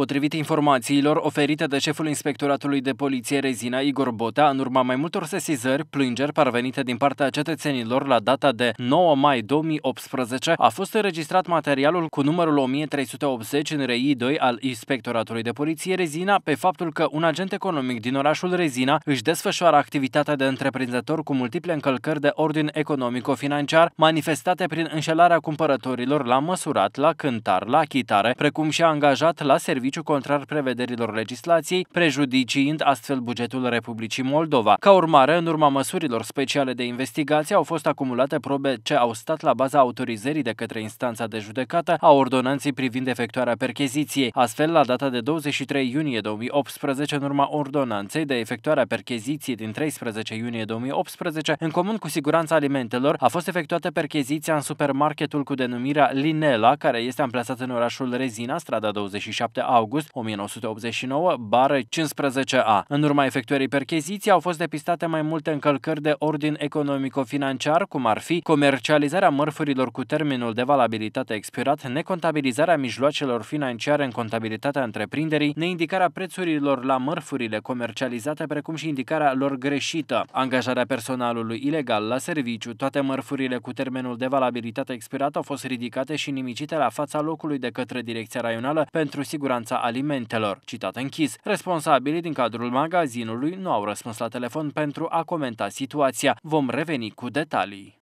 Potrivit informațiilor oferite de șeful Inspectoratului de Poliție Rezina Igor Bota, în urma mai multor sesizări, plângeri parvenite din partea cetățenilor la data de 9 mai 2018, a fost înregistrat materialul cu numărul 1380 în REI 2 al Inspectoratului de Poliție Rezina pe faptul că un agent economic din orașul Rezina își desfășoară activitatea de întreprinzător cu multiple încălcări de ordin economico-financiar manifestate prin înșelarea cumpărătorilor la măsurat, la cântar, la chitare, precum și angajat la serviciu serviciu contrar prevederilor legislației, prejudiciind astfel bugetul Republicii Moldova. Ca urmare, în urma măsurilor speciale de investigație au fost acumulate probe ce au stat la baza autorizării de către instanța de judecată a ordonanței privind efectuarea percheziției. Astfel, la data de 23 iunie 2018, în urma ordonanței de efectuarea percheziției din 13 iunie 2018, în comun cu siguranța alimentelor, a fost efectuată percheziția în supermarketul cu denumirea Linela, care este amplasat în orașul Rezina, strada 27A, august 1989, bară 15A. În urma efectuării percheziției au fost depistate mai multe încălcări de ordin economico-financiar, cum ar fi comercializarea mărfurilor cu termenul de valabilitate expirat, necontabilizarea mijloacelor financiare în contabilitatea întreprinderii, neindicarea prețurilor la mărfurile comercializate, precum și indicarea lor greșită, angajarea personalului ilegal la serviciu, toate mărfurile cu termenul de valabilitate expirat au fost ridicate și nimicite la fața locului de către Direcția Raională pentru Siguranță siguranța alimentelor. Citat închis, responsabilii din cadrul magazinului nu au răspuns la telefon pentru a comenta situația. Vom reveni cu detalii.